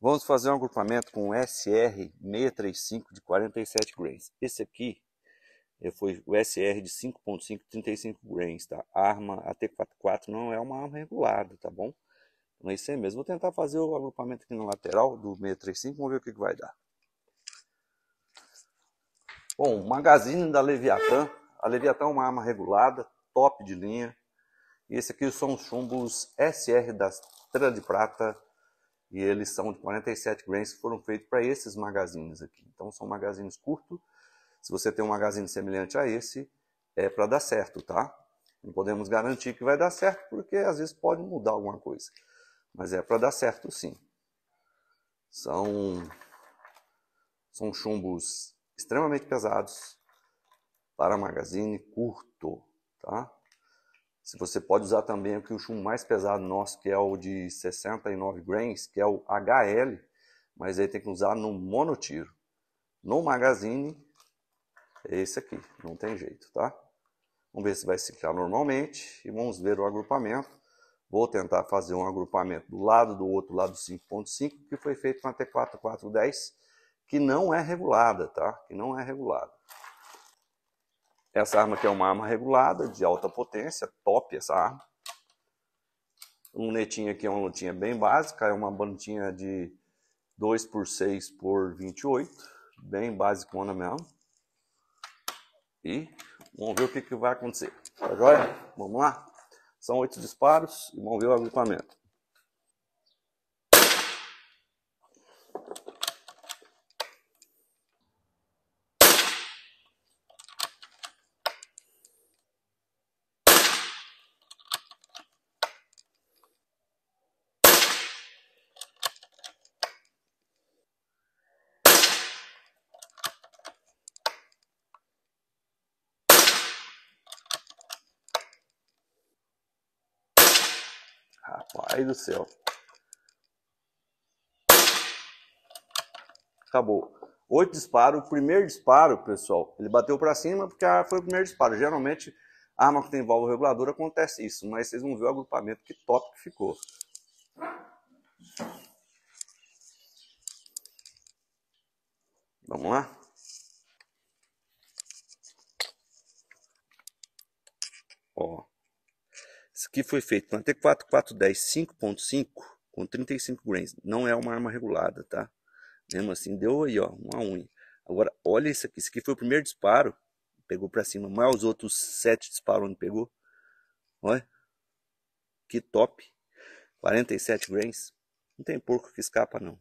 Vamos fazer um agrupamento com SR635 de 47 grains. Esse aqui é, foi o SR de 5.5 35 grains, tá? A arma AT44 não é uma arma regulada, tá bom? Não é isso aí mesmo. Vou tentar fazer o agrupamento aqui na lateral do 635, vamos ver o que, que vai dar. Bom, o magazine da Leviathan. A Leviathan é uma arma regulada, top de linha. E esse aqui são os chumbos SR da Estrela de Prata e eles são de 47 grains que foram feitos para esses magazines aqui. Então são magazines curtos. Se você tem um magazine semelhante a esse, é para dar certo, tá? Não podemos garantir que vai dar certo, porque às vezes pode mudar alguma coisa. Mas é para dar certo sim. São, são chumbos extremamente pesados para magazine curto, tá? Se você pode usar também o que o chumbo mais pesado nosso, que é o de 69 grains, que é o HL, mas aí tem que usar no monotiro. No magazine é esse aqui, não tem jeito, tá? Vamos ver se vai criar normalmente e vamos ver o agrupamento. Vou tentar fazer um agrupamento do lado do outro lado 5.5, que foi feito com a T4410, que não é regulada, tá? Que não é regulada. Essa arma aqui é uma arma regulada, de alta potência, top essa arma. Lunetinha aqui é uma lunetinha bem básica, é uma bandinha de 2 por 6 por 28, bem basicona mesmo. E vamos ver o que, que vai acontecer, tá joia? Vamos lá? São oito disparos e vamos ver o agrupamento. Rapaz do céu. Acabou. Oito disparos. O primeiro disparo, pessoal, ele bateu para cima porque foi o primeiro disparo. Geralmente, arma que tem válvula reguladora acontece isso, mas vocês vão ver o agrupamento que top que ficou. Vamos lá? Isso aqui foi feito na T4 410 5.5 com 35 grains. Não é uma arma regulada, tá? Mesmo assim, deu aí, ó, uma unha. Agora, olha isso aqui. Isso aqui foi o primeiro disparo. Pegou pra cima. Mais os outros sete disparos onde pegou. Olha. Que top. 47 grains. Não tem porco que escapa, não.